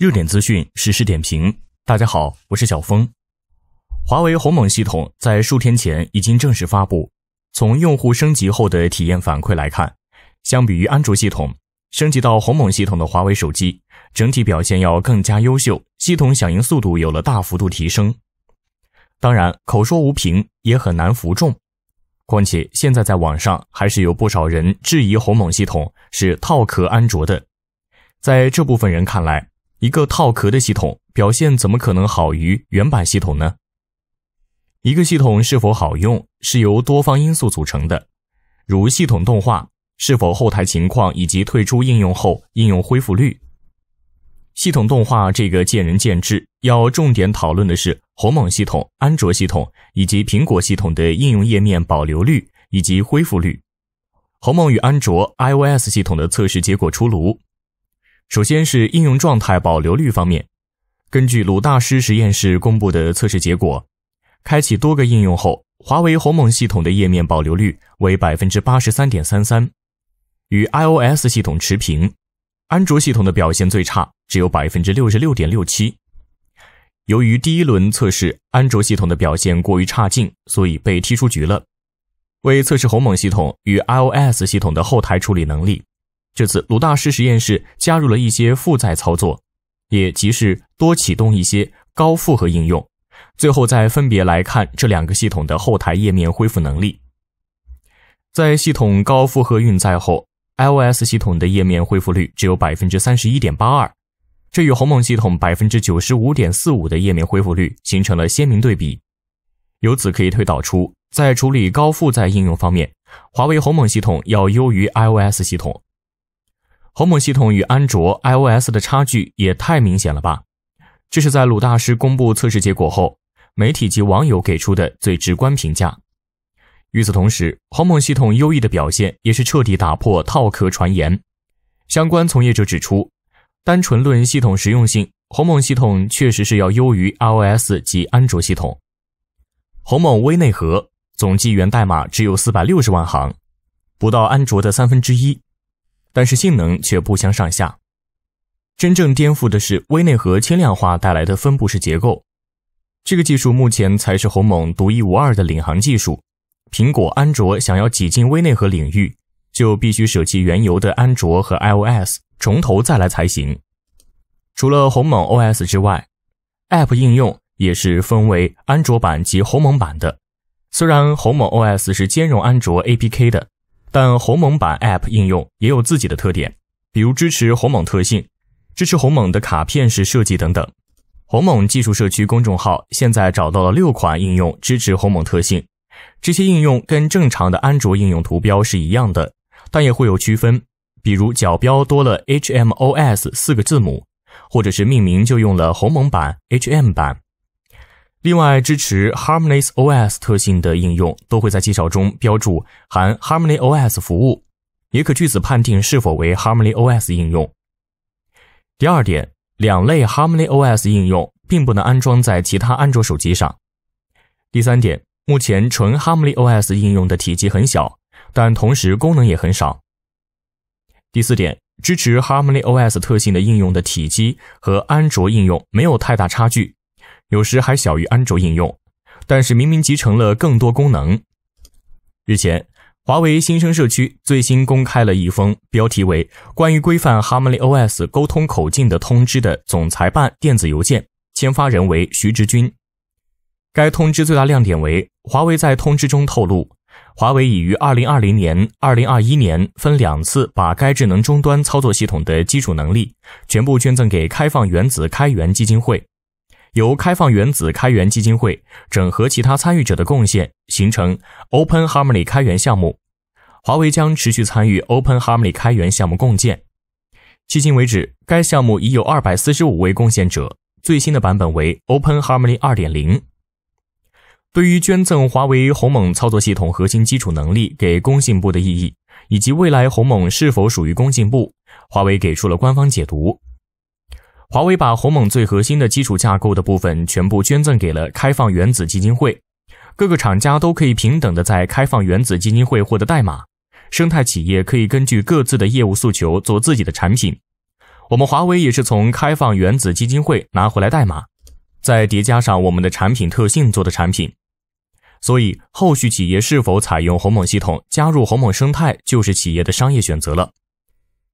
热点资讯实时点评，大家好，我是小峰。华为鸿蒙系统在数天前已经正式发布。从用户升级后的体验反馈来看，相比于安卓系统，升级到鸿蒙系统的华为手机整体表现要更加优秀，系统响应速度有了大幅度提升。当然，口说无凭也很难服众，况且现在在网上还是有不少人质疑鸿蒙系统是套壳安卓的。在这部分人看来，一个套壳的系统表现怎么可能好于原版系统呢？一个系统是否好用是由多方因素组成的，如系统动画、是否后台情况以及退出应用后应用恢复率。系统动画这个见仁见智，要重点讨论的是鸿蒙系统、安卓系统以及苹果系统的应用页面保留率以及恢复率。鸿蒙与安卓、iOS 系统的测试结果出炉。首先是应用状态保留率方面，根据鲁大师实验室公布的测试结果，开启多个应用后，华为鸿蒙系统的页面保留率为百分之八十三点三三，与 iOS 系统持平，安卓系统的表现最差，只有百分之六十六点六七。由于第一轮测试安卓系统的表现过于差劲，所以被踢出局了。为测试鸿蒙系统与 iOS 系统的后台处理能力。这次鲁大师实验室加入了一些负载操作，也即是多启动一些高负荷应用，最后再分别来看这两个系统的后台页面恢复能力。在系统高负荷运载后，iOS 系统的页面恢复率只有百分之三十一点八二，这与鸿蒙系统百分之九十五点四五的页面恢复率形成了鲜明对比。由此可以推导出，在处理高负载应用方面，华为鸿蒙系统要优于 iOS 系统。鸿蒙系统与安卓、iOS 的差距也太明显了吧！这是在鲁大师公布测试结果后，媒体及网友给出的最直观评价。与此同时，鸿蒙系统优异的表现也是彻底打破“套壳”传言。相关从业者指出，单纯论系统实用性，鸿蒙系统确实是要优于 iOS 及安卓系统。鸿蒙微内核总计源代码只有460万行，不到安卓的三分之一。但是性能却不相上下。真正颠覆的是微内核轻量化带来的分布式结构。这个技术目前才是鸿蒙独一无二的领航技术。苹果、安卓想要挤进微内核领域，就必须舍弃原有的安卓和 iOS，重头再来才行。除了鸿蒙 OS 之外，App 应用也是分为安卓版及鸿蒙版的。虽然鸿蒙 OS 是兼容安卓 APK 的。但鸿蒙版 App 应用也有自己的特点，比如支持鸿蒙特性，支持鸿蒙的卡片式设计等等。鸿蒙技术社区公众号现在找到了六款应用支持鸿蒙特性，这些应用跟正常的安卓应用图标是一样的，但也会有区分，比如角标多了 H M O S 四个字母，或者是命名就用了鸿蒙版 H M 版。另外，支持 HarmonyOS 特性的应用都会在介绍中标注含 HarmonyOS 服务，也可据此判定是否为 HarmonyOS 应用。第二点，两类 HarmonyOS 应用并不能安装在其他安卓手机上。第三点，目前纯 HarmonyOS 应用的体积很小，但同时功能也很少。第四点，支持 HarmonyOS 特性的应用的体积和安卓应用没有太大差距。有时还小于安卓应用，但是明明集成了更多功能。日前，华为新生社区最新公开了一封标题为《关于规范 HarmonyOS 沟通口径的通知》的总裁办电子邮件，签发人为徐直军。该通知最大亮点为：华为在通知中透露，华为已于2020年、2021年分两次把该智能终端操作系统的基础能力全部捐赠给开放原子开源基金会。由开放原子开源基金会整合其他参与者的贡献，形成 Open Harmony 开源项目。华为将持续参与 Open Harmony 开源项目共建。迄今为止，该项目已有二百四十五位贡献者，最新的版本为 Open Harmony 二点零。对于捐赠华为鸿蒙操作系统核心基础能力给工信部的意义，以及未来鸿蒙是否属于工信部，华为给出了官方解读。华为把鸿蒙最核心的基础架构的部分全部捐赠给了开放原子基金会，各个厂家都可以平等的在开放原子基金会获得代码，生态企业可以根据各自的业务诉求做自己的产品。我们华为也是从开放原子基金会拿回来代码，再叠加上我们的产品特性做的产品。所以后续企业是否采用鸿蒙系统，加入鸿蒙生态就是企业的商业选择了。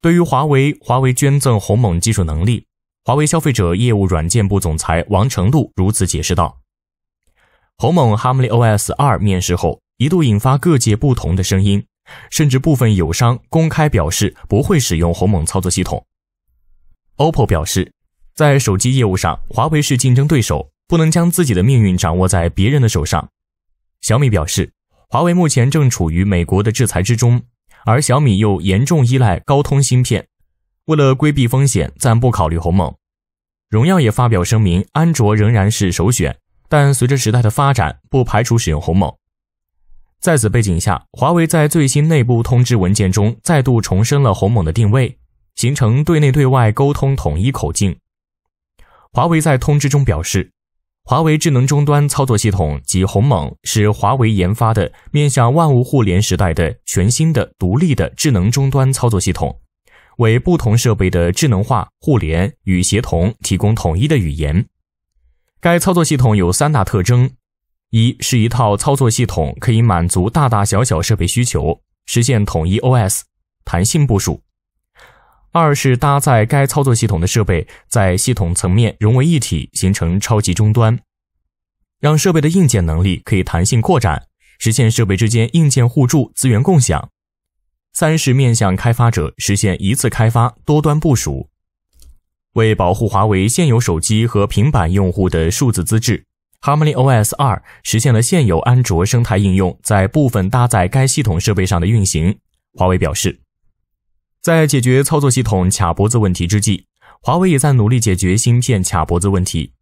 对于华为，华为捐赠鸿蒙技术能力。华为消费者业务软件部总裁王成璐如此解释道：“鸿蒙 HarmonyOS 二面世后，一度引发各界不同的声音，甚至部分友商公开表示不会使用鸿蒙操作系统。OPPO 表示，在手机业务上，华为是竞争对手，不能将自己的命运掌握在别人的手上。小米表示，华为目前正处于美国的制裁之中，而小米又严重依赖高通芯片。”为了规避风险，暂不考虑鸿蒙。荣耀也发表声明，安卓仍然是首选，但随着时代的发展，不排除使用鸿蒙。在此背景下，华为在最新内部通知文件中再度重申了鸿蒙的定位，形成对内对外沟通统一口径。华为在通知中表示，华为智能终端操作系统及鸿蒙是华为研发的面向万物互联时代的全新的独立的智能终端操作系统。为不同设备的智能化互联与协同提供统一的语言。该操作系统有三大特征：一是一套操作系统可以满足大大小小设备需求，实现统一 OS，弹性部署；二是搭载该操作系统的设备在系统层面融为一体，形成超级终端，让设备的硬件能力可以弹性扩展，实现设备之间硬件互助、资源共享。三是面向开发者，实现一次开发多端部署。为保护华为现有手机和平板用户的数字资质，HarmonyOS 二实现了现有安卓生态应用在部分搭载该系统设备上的运行。华为表示，在解决操作系统卡脖子问题之际，华为也在努力解决芯片卡脖子问题。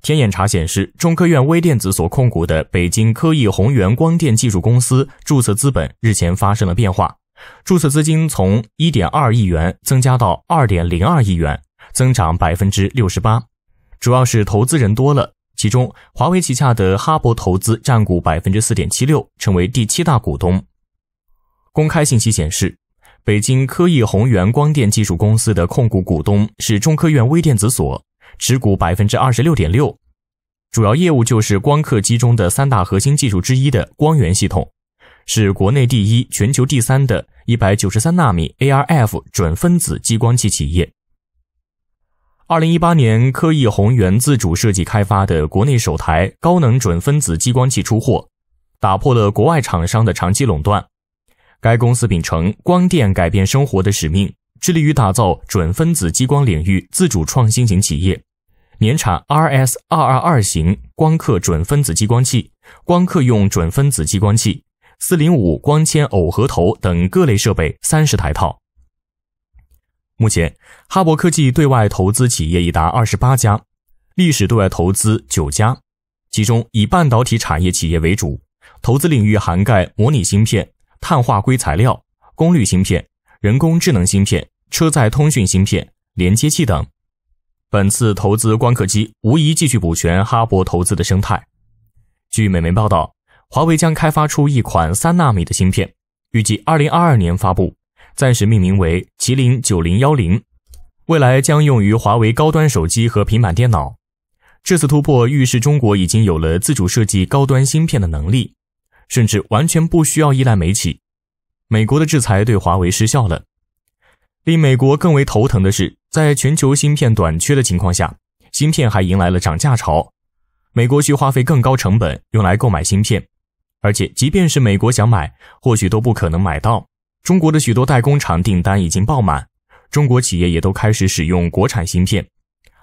天眼查显示，中科院微电子所控股的北京科益宏源光电技术公司注册资本日前发生了变化。注册资金从1.2亿元增加到2.02亿元，增长68%，主要是投资人多了。其中，华为旗下的哈勃投资占股4.76%，成为第七大股东。公开信息显示，北京科艺宏源光电技术公司的控股股东是中科院微电子所，持股26.6%，主要业务就是光刻机中的三大核心技术之一的光源系统，是国内第一、全球第三的。一百九十三纳米 ARF 准分子激光器企业。二零一八年，科艺宏源自主设计开发的国内首台高能准分子激光器出货，打破了国外厂商的长期垄断。该公司秉承“光电改变生活”的使命，致力于打造准分子激光领域自主创新型企业，年产 RS 二二二型光刻准分子激光器、光刻用准分子激光器。四零五光纤耦合头等各类设备三十台套。目前，哈勃科技对外投资企业已达二十八家，历史对外投资九家，其中以半导体产业企业为主，投资领域涵盖模拟芯片、碳化硅材料、功率芯片、人工智能芯片、车载通讯芯片、连接器等。本次投资光刻机无疑继续补全哈勃投资的生态。据美媒报道。华为将开发出一款三纳米的芯片，预计二零二二年发布，暂时命名为麒麟九零幺零，未来将用于华为高端手机和平板电脑。这次突破预示中国已经有了自主设计高端芯片的能力，甚至完全不需要依赖美企。美国的制裁对华为失效了。令美国更为头疼的是，在全球芯片短缺的情况下，芯片还迎来了涨价潮，美国需花费更高成本用来购买芯片。而且，即便是美国想买，或许都不可能买到。中国的许多代工厂订单已经爆满，中国企业也都开始使用国产芯片，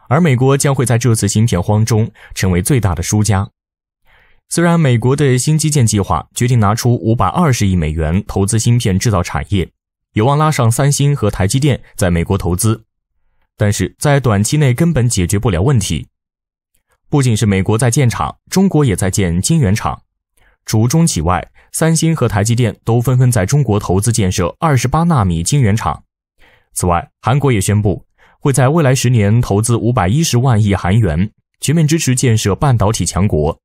而美国将会在这次芯片荒中成为最大的输家。虽然美国的新基建计划决定拿出五百二十亿美元投资芯片制造产业，有望拉上三星和台积电在美国投资，但是在短期内根本解决不了问题。不仅是美国在建厂，中国也在建晶圆厂。除中企外，三星和台积电都纷纷在中国投资建设28纳米晶圆厂。此外，韩国也宣布会在未来十年投资510万亿韩元，全面支持建设半导体强国。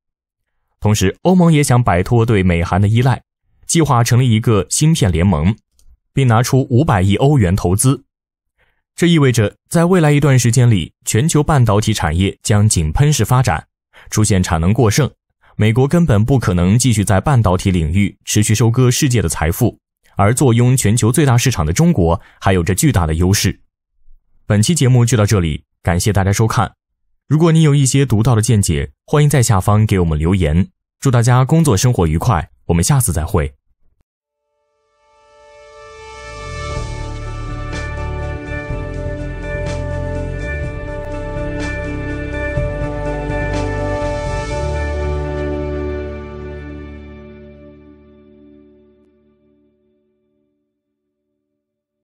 同时，欧盟也想摆脱对美韩的依赖，计划成立一个芯片联盟，并拿出500亿欧元投资。这意味着，在未来一段时间里，全球半导体产业将井喷式发展，出现产能过剩。美国根本不可能继续在半导体领域持续收割世界的财富，而坐拥全球最大市场的中国还有着巨大的优势。本期节目就到这里，感谢大家收看。如果你有一些独到的见解，欢迎在下方给我们留言。祝大家工作生活愉快，我们下次再会。